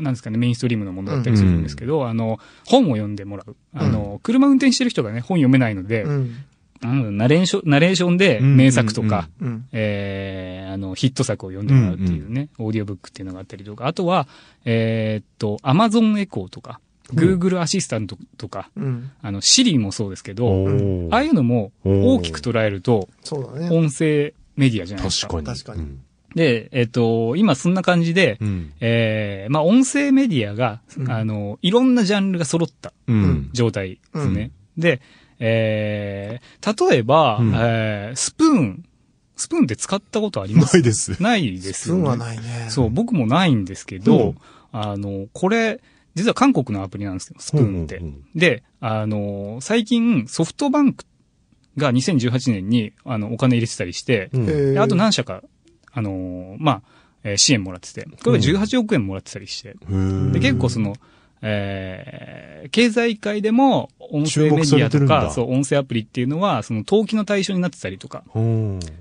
なんですかね、メインストリームのものだったりするんですけど、うん、あの、本を読んでもらう。あの、車運転してる人がね、本読めないので、ナレーション、ナレーションで名作とか、ええー、あの、ヒット作を読んでもらうっていうね、オーディオブックっていうのがあったりとか、あとは、えー、っと、アマゾンエコーとか、グーグルアシスタントとか、うん、あの、シリもそうですけど、ああいうのも大きく捉えると、音声メディアじゃないですか。確かに。確かに。で、えっ、と、今そんな感じで、うん、えー、まあ音声メディアが、うん、あの、いろんなジャンルが揃った状態ですね。うん、で、えー、例えば、うん、えー、スプーン。スプーンって使ったことありますないです。ないですよ、ね。スプーンはないね。そう、僕もないんですけど、あの、これ、実は韓国のアプリなんですよ、スプーンって。で、あの、最近ソフトバンクが2018年にあのお金入れてたりして、うん、あと何社かあのー、まあ、えー、支援もらってて、これが18億円もらってたりして、うん、で結構その、えー、経済界でも音声メディアとか、そう、音声アプリっていうのは、その投機の対象になってたりとか、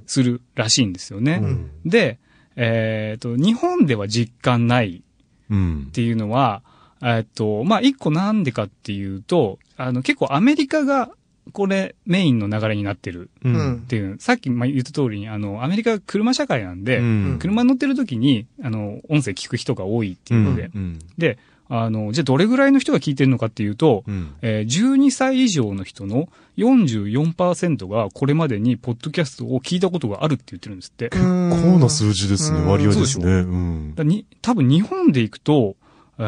するらしいんですよね。うん、で、えっ、ー、と、日本では実感ないっていうのは、うん、えっ、と、まあ、一個なんでかっていうと、あの、結構アメリカがこれメインの流れになってるっていう、うん、さっき言った通りに、あの、アメリカ車社会なんで、うん、車乗ってる時に、あの、音声聞く人が多いっていうので、うん、で、あの、じゃあどれぐらいの人が聞いてるのかっていうと、うん、えー、12歳以上の人の44%がこれまでにポッドキャストを聞いたことがあるって言ってるんですって。結構な数字ですね、割合ですね。うん、多分日本で行くと、え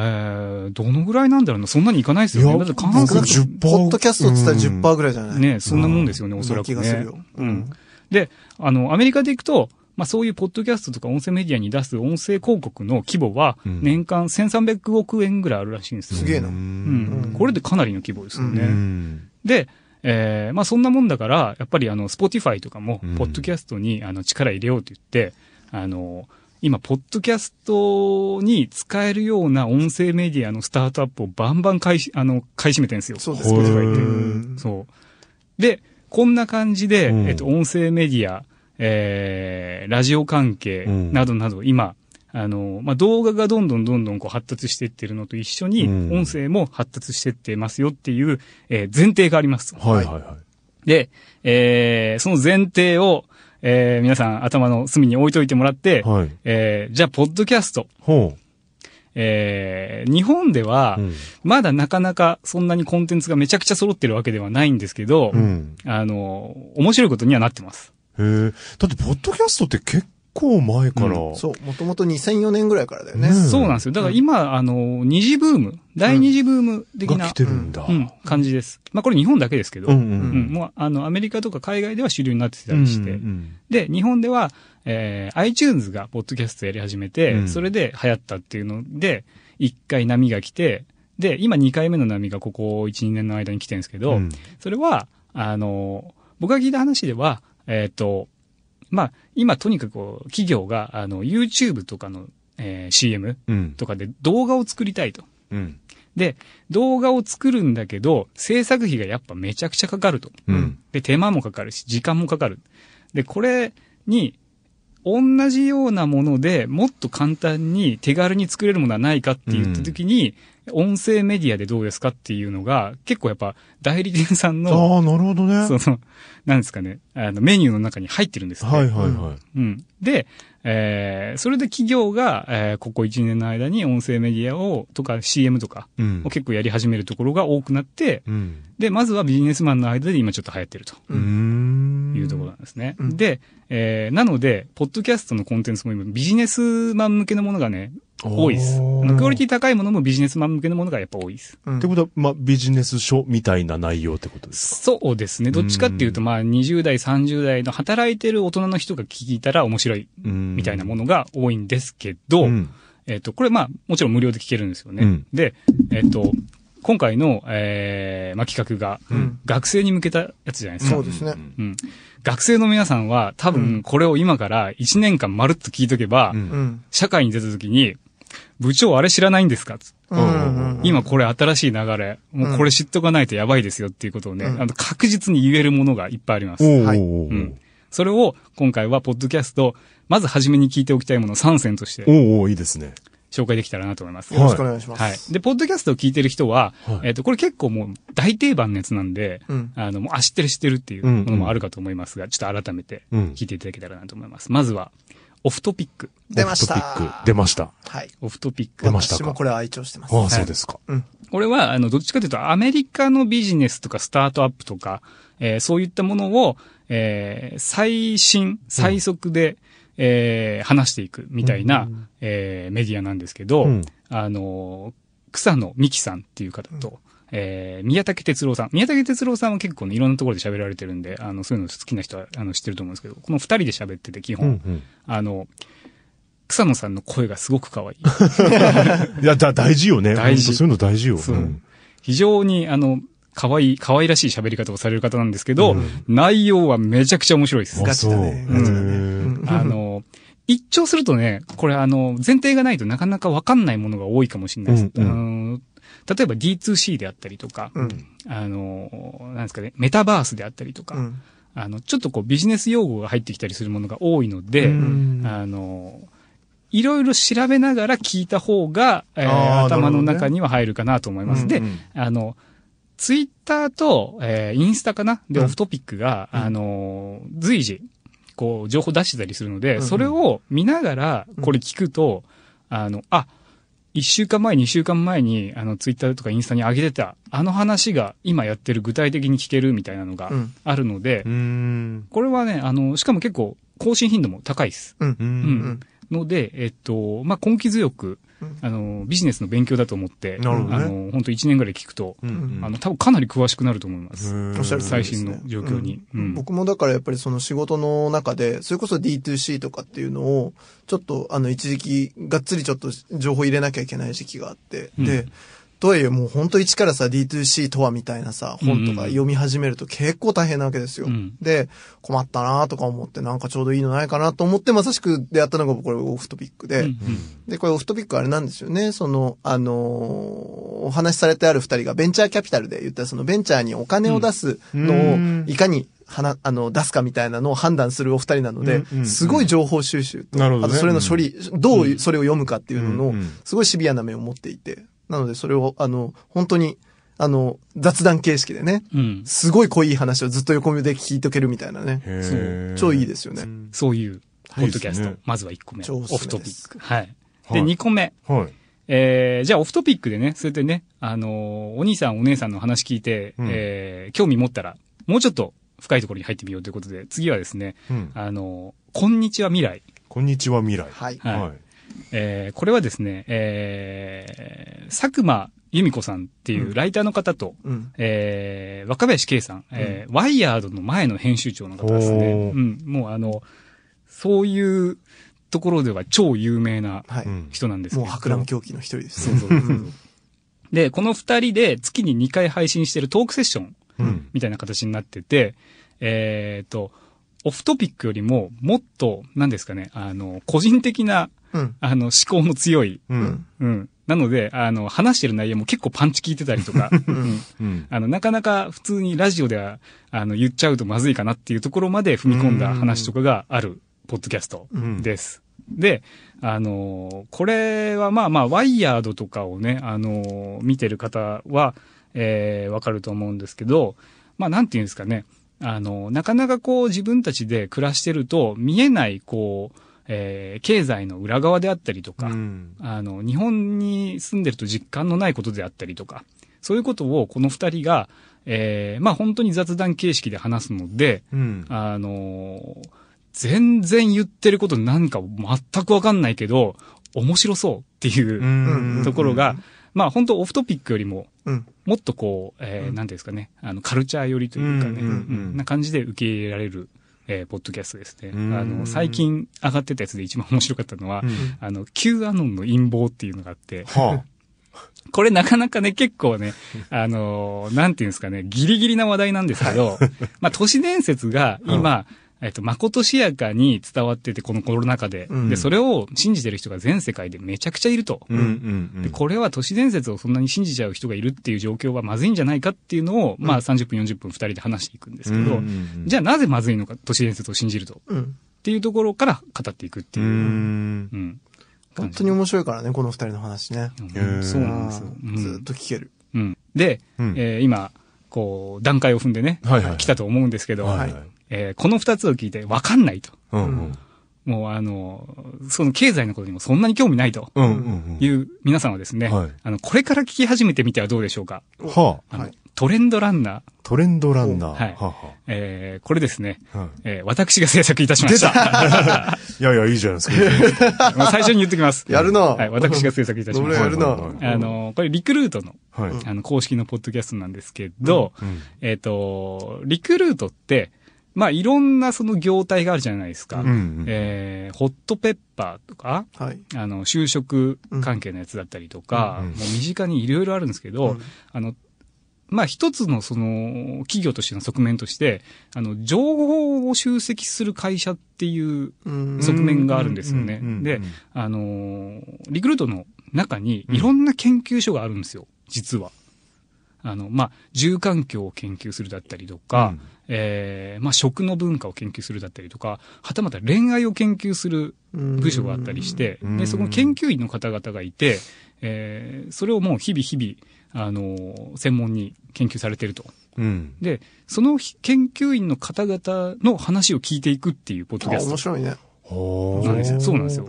ー、どのぐらいなんだろうな。そんなにいかないですよね。だって過半数。10%。ポッドキャストって言ったら10%ぐらいじゃない、うん、ねそんなもんですよね、うん、おそらく、ね。気がするよ、うん。で、あの、アメリカで行くと、まあそういうポッドキャストとか音声メディアに出す音声広告の規模は、年間1300億円ぐらいあるらしいんですよ、すげえな。うん。これでかなりの規模ですよね。で、えー、まあそんなもんだから、やっぱりあの、スポティファイとかも、ポッドキャストにあの力入れようと言って、あの、今、ポッドキャストに使えるような音声メディアのスタートアップをバンバン買い、あの、買い占めてるんですよ。そうです、ね、そう。で、こんな感じで、うん、えっと、音声メディア、えー、ラジオ関係などなど、うん、今、あの、まあ、動画がどんどんどんどんこう発達していってるのと一緒に、音声も発達していってますよっていう、えー、前提があります。はいはいはい。で、えー、その前提を、えー、皆さん頭の隅に置いといてもらって、はい、えー、じゃあ、ポッドキャスト。ほう。えー、日本では、まだなかなかそんなにコンテンツがめちゃくちゃ揃ってるわけではないんですけど、うん、あの、面白いことにはなってます。へえ。だって、ポッドキャストって結構前から。うん、そう、もともと2004年ぐらいからだよね。ねそうなんですよ。だから今、あの、二次ブーム、第二次ブーム的な、うん、感じです。まあこれ日本だけですけど、うんうんもうあの、アメリカとか海外では主流になってたりして、で、日本では、えー、iTunes がポッドキャストやり始めて、それで流行ったっていうので、一回波が来て、で、今二回目の波がここ1、2年の間に来てるんですけど、それは、あの、僕が聞いた話では、えっ、ー、と、まあ、今とにかくこう、企業が、あの、YouTube とかの、えー、CM とかで動画を作りたいと。うん、で、動画を作るんだけど、制作費がやっぱめちゃくちゃかかると。うん、で、手間もかかるし、時間もかかる。で、これに、同じようなものでもっと簡単に手軽に作れるものはないかって言った時に、うん音声メディアでどうですかっていうのが、結構やっぱ代理店さんの、ああ、なるほどね。その、なんですかね、あのメニューの中に入ってるんですね。はいはいはい。うん。で、えー、それで企業が、えー、ここ1年の間に音声メディアを、とか CM とか、を結構やり始めるところが多くなって、うん、で、まずはビジネスマンの間で今ちょっと流行ってると。いうところなんですね。うん、で、えー、なので、ポッドキャストのコンテンツも今ビジネスマン向けのものがね、多いです。クオリティ高いものもビジネスマン向けのものがやっぱ多いです。ってことは、まあ、ビジネス書みたいな内容ってことですかそうですね。どっちかっていうと、まあ、20代、30代の働いてる大人の人が聞いたら面白い、みたいなものが多いんですけど、えっ、と、これまあ、もちろん無料で聞けるんですよね。うん、で、えっ、ー、と、今回の、えー、まあ、企画が、学生に向けたやつじゃないですか。そうですね。うん。学生の皆さんは、多分、これを今から1年間まるっと聞いとけば、社会に出た時に、部長あれ知らないんですか今これ新しい流れ、もうこれ知っとかないとやばいですよっていうことをね、うん、あの確実に言えるものがいっぱいあります。はい、うん。それを今回はポッドキャスト、まず初めに聞いておきたいもの3選として。おおいいですね。紹介できたらなと思います。よろしくお願いします。はい。で、ポッドキャストを聞いてる人は、はい、えっ、ー、と、これ結構もう大定番のやつなんで、うん、あの、もう、あ、知ってる知ってるっていうものもあるかと思いますが、うんうん、ちょっと改めて聞いていただけたらなと思います。うんうん、まずは、オフトピック。出ました。オフトピック。出ました。はい。オフトピック。出ました私もこれ愛聴してます。ああ、そうですか。うん。これは、あの、どっちかというと、アメリカのビジネスとかスタートアップとか、えー、そういったものを、えー、最新、最速で、うん、えー、話していくみたいな、うん、えー、メディアなんですけど、うん、あの、草野美希さんっていう方と、えー、宮武哲郎さん。宮武哲郎さんは結構ね、いろんなところで喋られてるんで、あの、そういうの好きな人は、あの、知ってると思うんですけど、この二人で喋ってて、基本、うんうん、あの、草野さんの声がすごく可愛い。いや、だ、大事よね。大事。そういうの大事よ。そう。うん、非常に、あの、可愛い、可愛らしい喋り方をされる方なんですけど、うん、内容はめちゃくちゃ面白いです。ガチだね。ガチね。あの、一聴するとね、これあの、前提がないとなかなかわかんないものが多いかもしれないです。うん、うん、例えば D2C であったりとか、うん、あの、なんですかね、メタバースであったりとか、うん、あの、ちょっとこうビジネス用語が入ってきたりするものが多いので、あの、いろいろ調べながら聞いた方が、えー、頭の中には入るかなと思います。ね、で、うんうん、あの、ツイッターと、えー、インスタかなで、オフトピックが、うん、あの、随時、こう、情報出してたりするので、うんうん、それを見ながら、これ聞くと、あの、あ、一週間前、二週間前に、あの、ツイッターとかインスタに上げてた、あの話が今やってる具体的に聞けるみたいなのがあるので、うん、これはね、あの、しかも結構更新頻度も高いです。うん。うん、うん、ので、えっと、まあ、根気強く、あの、ビジネスの勉強だと思って、なるほね、あの、本当1年ぐらい聞くと、うんうん、あの、多分かなり詳しくなると思います。最新の状況に、うんうん、僕もだからやっぱりその仕事の中で、それこそ D2C とかっていうのを、ちょっと、あの、一時期、がっつりちょっと情報入れなきゃいけない時期があって、で、とはいえもう本当一からさ D2C とはみたいなさ本とか読み始めると結構大変なわけですよ。うん、で困ったなとか思ってなんかちょうどいいのないかなと思ってまさしく出会ったのがこれオフトピックで、うんうん、でこれオフトピックあれなんですよねそのあのー、お話しされてある二人がベンチャーキャピタルで言ったそのベンチャーにお金を出すのをいかに、はな、あの、出すかみたいなのを判断するお二人なので、すごい情報収集と、あとそれの処理、どうそれを読むかっていうのの、すごいシビアな面を持っていて、なので、それを、あの、本当に、あの、雑談形式でね、うん、すごい濃い話をずっと横目で聞いとけるみたいなね。超いいですよね。そういう、ポッドキャスト。いね、まずは1個目。オフトピック。はい。で、2個目。はい。えー、じゃあオフトピックでね、それでね、あのー、お兄さんお姉さんの話聞いて、うん、えー、興味持ったら、もうちょっと深いところに入ってみようということで、次はですね、うん、あのー、こんにちは未来。こんにちは未来。はい、はいえー、これはですね、えー、佐久間由美子さんっていうライターの方と、うん、えー、若林圭さん、うん、えワイヤードの前の編集長の方ですね。うん、もうあの、そういうところでは超有名な人なんですけど、はい、もう博覧狂気の一人です。そうそうそうで、この二人で月に2回配信してるトークセッションみたいな形になってて、うん、えっ、ー、と、オフトピックよりも、もっと、なんですかね、あの、個人的な、うん、あの、思考の強い、うん。うん。なので、あの、話してる内容も結構パンチ効いてたりとか、うん、あの、なかなか普通にラジオでは、あの、言っちゃうとまずいかなっていうところまで踏み込んだ話とかがある、ポッドキャストです。で、あの、これはまあまあ、ワイヤードとかをね、あの、見てる方は、えー、わかると思うんですけど、まあ、なんていうんですかね、あの、なかなかこう自分たちで暮らしてると見えないこう、えー、経済の裏側であったりとか、うん、あの、日本に住んでると実感のないことであったりとか、そういうことをこの二人が、えー、まあ本当に雑談形式で話すので、うん、あのー、全然言ってることなんか全くわかんないけど、面白そうっていうところが、まあ本当オフトピックよりももっとこう、えー、なんていうんですかね、あの、カルチャー寄りというかね、な感じで受け入れられるえー、ポッドキャストですね。あの、最近上がってたやつで一番面白かったのは、うん、あの、Q アノンの陰謀っていうのがあって、はあ、これなかなかね、結構ね、あのー、なんていうんですかね、ギリギリな話題なんですけど、まあ、都市伝説が今、うんえっと、まことしやかに伝わってて、このコロナ禍で、うん、で、それを信じてる人が全世界でめちゃくちゃいると、うんうんうん、で。これは都市伝説をそんなに信じちゃう人がいるっていう状況はまずいんじゃないかっていうのを、うん、まあ30分40分2人で話していくんですけど、じゃあなぜまずいのか、都市伝説を信じると。っていうところから語っていくっていう。うん。本当に面白いからね、この二人の話ね。そうなんですよ。ずっと聞ける。うん。で、えー、今、こう、段階を踏んでね、はいはいはい、来たと思うんですけど、はいはいえー、この二つを聞いてわかんないと。うんうんもうあの、その経済のことにもそんなに興味ないという皆さんはですね、あの、これから聞き始めてみてはどうでしょうか。はあ、あの、はい、トレンドランナー。トレンドランナー。はい。ははえー、これですね、はい、えー、私が制作いたしました。た いやいや、いいじゃないですか。最初に言っときます。やるな、はい、私が制作いたしました。やるなあの、これリクルートの、はい、あの、公式のポッドキャストなんですけど、うん、えっ、ー、と、リクルートって、まあいろんなその業態があるじゃないですか。うんうん、えー、ホットペッパーとか、はい、あの、就職関係のやつだったりとか、うんもう身近にいろいろあるんですけど、うん、あの、まあ一つのその企業としての側面として、あの、情報を集積する会社っていう側面があるんですよね。で、あのリクルートの中にいろんな研究所があるんですよ、実は。あの、まあ、住環境を研究するだったりとか、うん、えー、まあ、食の文化を研究するだったりとか、はたまた恋愛を研究する部署があったりして、で、そこの研究員の方々がいて、えー、それをもう日々日々、あのー、専門に研究されてると。うん、で、その研究員の方々の話を聞いていくっていうポッドキャスト。面白いね。なんですよ。そうなんですよ。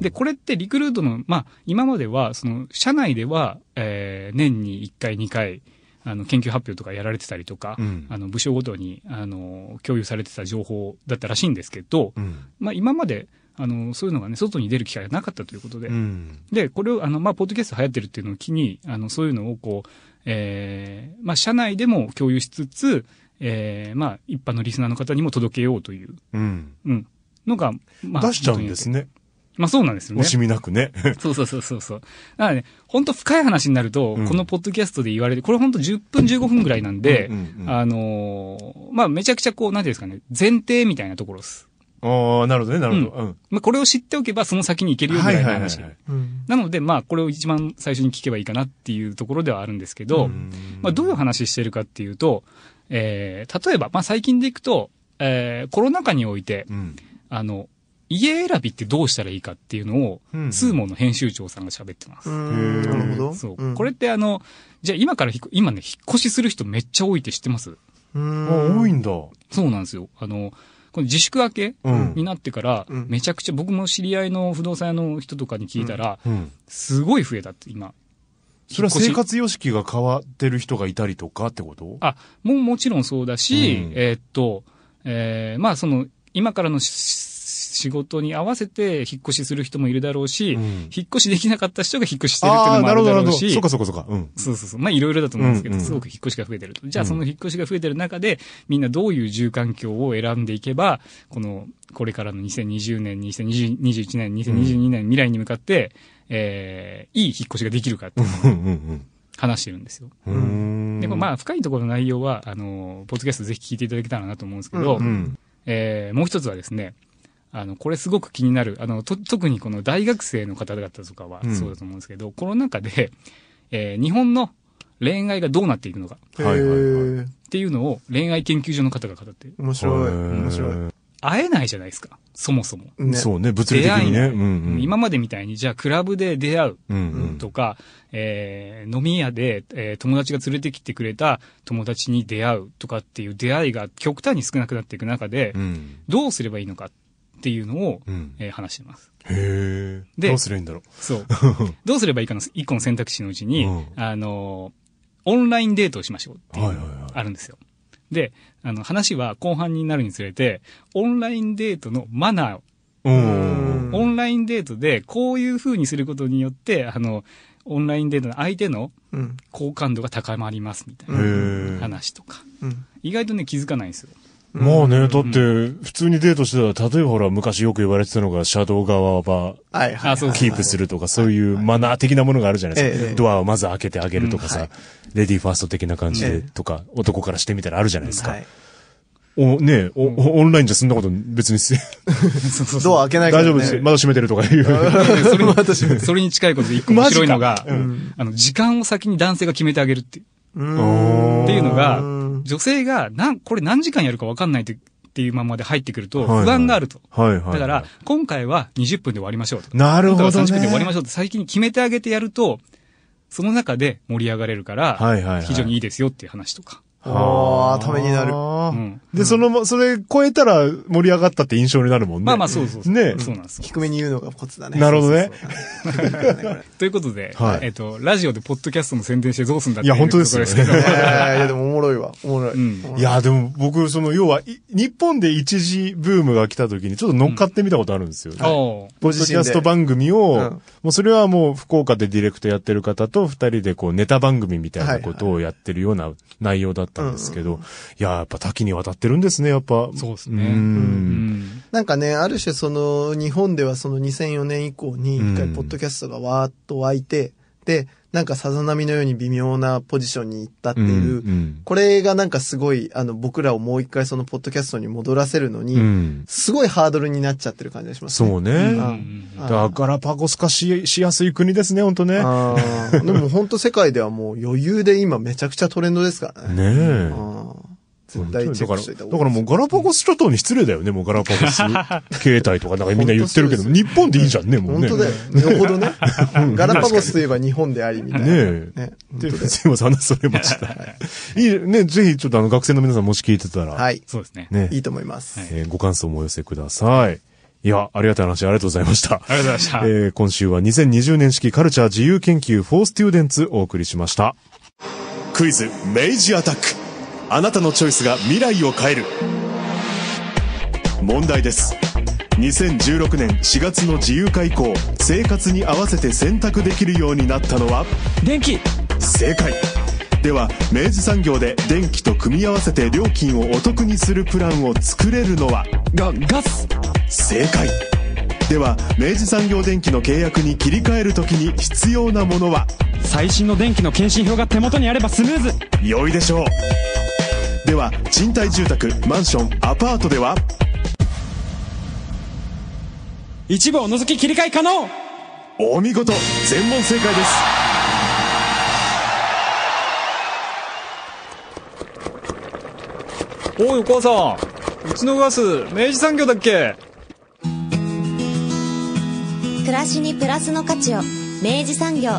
で、これってリクルートの、まあ、今までは、その、社内では、えー、年に1回、2回、あの研究発表とかやられてたりとか、うん、あの部署ごとにあの共有されてた情報だったらしいんですけど、うん、まあ、今まであのそういうのがね、外に出る機会がなかったということで、うん、でこれをあの、まあ、ポッドキャスト流行ってるっていうのを機に、あのそういうのをこう、えーまあ、社内でも共有しつつ、えーまあ、一般のリスナーの方にも届けようという、うんうん、のが、まあ、出しちゃうんですね。まあそうなんですよね。惜しみなくね。そうそうそうそうそう。だからね、本当深い話になると、うんこのポッドキャストで言われて、これ本当10分15分ぐらいなんで、うんうんうんあのーまあめちゃくちゃこう、なんていうんですかね、前提みたいなところです。ああ、なるほどね、なるほど。うん。まあこれを知っておけばその先に行けるよみたいな話。なので、まあこれを一番最初に聞けばいいかなっていうところではあるんですけど、まあどういう話してるかっていうと、えー、例えば、まあ最近でいくと、えー、コロナ禍において、うん。あの、家選びってどうしたらいいかっていうのを、通ん、ーモの編集長さんが喋ってます。なるほど。そう。これってあの、じゃあ今から、今ね、引っ越しする人めっちゃ多いって知ってますあ、多いんだ。そうなんですよ。あの、この自粛明けになってから、めちゃくちゃ僕も知り合いの不動産屋の人とかに聞いたら、すごい増えたって、今。それは生活様式が変わってる人がいたりとかってことあ、もうもちろんそうだし、うん、えっと、えー、まあその、今からの仕事に合わせて引っ越しする人もいるだろうし、うん、引っ越しできなかった人が引っ越ししてるっていうのもあるだろうし。そうかそうかそうか。うん、そうそうそう。まあいろいろだと思うんですけど、うんうん、すごく引っ越しが増えてると。じゃあその引っ越しが増えてる中で、みんなどういう住環境を選んでいけば、この、これからの2020年、2021年、2022年、未来に向かって、えー、いい引っ越しができるかっていう話してるんですよ。で、もまあ、深いところの内容は、あの、ポッドキャストぜひ聞いていただけたらなと思うんですけど、うんうん、えー、もう一つはですね、あの、これすごく気になる。あの、と、特にこの大学生の方々とかはそうだと思うんですけど、うん、コロナ禍で、えー、日本の恋愛がどうなっていくのか。はいはいはい。っていうのを恋愛研究所の方が語ってる。面白い。面白い。会えないじゃないですか。そもそも。ね、そうね、物理的にね、うんうん。今までみたいに、じゃあクラブで出会うとか、うんうん、えー、飲み屋で、えー、友達が連れてきてくれた友達に出会うとかっていう出会いが極端に少なくなっていく中で、うん、どうすればいいのかっていうのを、うんえー、話してます。へで、どうすればいいんだろう。そう。どうすればいいかの一個の選択肢のうちに、うん、あの、オンラインデートをしましょうっていうのがあるんですよ。で、あの、話は後半になるにつれて、オンラインデートのマナーん。オンラインデートで、こういう風にすることによって、あの、オンラインデートの相手の好感度が高まりますみたいな話とか、うん、意外とね気づかないんですよ。まあね、だって、普通にデートしてたら、例えばほら、昔よく言われてたのが、シャドウ側は、はいはい、キープするとか、そういうマナー的なものがあるじゃないですか。ドアをまず開けてあげるとかさ、レディーファースト的な感じで、とか、男からしてみたらあるじゃないですか。お、ねお、オンラインじゃそんなこと別にて。ドア開けないから大丈夫です。窓閉めてるとかいう。それに、それに近いことで一個面白いのが、あの、時間を先に男性が決めてあげるってっていうのが、女性が、なん、これ何時間やるか分かんないて、っていうままで入ってくると、不安があると。はいはいだから、今回は20分で終わりましょうと。なるほど、ね。30分で終わりましょうと、最近決めてあげてやると、その中で盛り上がれるから、非常にいいですよっていう話とか。ああ、ためになる。で、その、それ超えたら盛り上がったって印象になるもんね。まあまあ、そうそうそうねそうなんです低めに言うのがコツだね。なるほどね。ということで、えっと、ラジオでポッドキャストの宣伝してどうすんだっていや、本当ですよ。いや、でも おもろいわ。おもろい。いや、でも僕、その、要は、日本で一時ブームが来た時にちょっと乗っかってみたことあるんですよ。ポッドキャスト番組を、もうそれはもう福岡でディレクトやってる方と二人でこうネタ番組みたいなことをやってるような内容だったったんですけど、うんうん、いや、やっぱ多岐にわたってるんですね、やっぱ。そうですね。うん、なんかね、ある種その、日本ではその2004年以降に、一回ポッドキャストがわーっと湧いて、で、なんかさざ波のように微妙なポジションに行ったっていう、うんうん、これがなんかすごい、あの、僕らをもう一回そのポッドキャストに戻らせるのに、うん、すごいハードルになっちゃってる感じがしますね。そうね。うん、だからパゴス化ししやすい国ですね、本当ね。でも本当世界ではもう余裕で今めちゃくちゃトレンドですからね。ねえ。絶対チェックしいただから、だからもうガラパゴス諸島に失礼だよね、もうガラパゴス 携帯とかなんかみんな言ってるけど、日本でいいじゃんね、もう本当だよ。るほどね。ガラパゴスといえば日本でありみたいな。ねえ。ね本当だすいません、話それました。いいね、ぜひちょっとあの学生の皆さんもし聞いてたら、はい。そうですね。ね、いいと思います。はいえーご感想もお寄せください。いや、ありがたい話ありがとうございました。ありがとうございましたえー今週は2020年式カルチャー自由研究4ステューデンツお送りしました。クイズ、明治アタック。あなたのチョイスが未来を変える問題です2016年4月の自由化以降生活に合わせて選択できるようになったのは電気正解では明治産業で電気と組み合わせて料金をお得にするプランを作れるのはガガス正解では明治産業電気の契約に切り替える時に必要なものは最新の電気の検針票が手元にあればスムーズ良いでしょうでは賃貸住宅マンションアパートでは一部を除き切り替え可能お見事全問正解ですおいお母さんうちのガス明治産業だっけ暮らしにプラスの価値を明治産業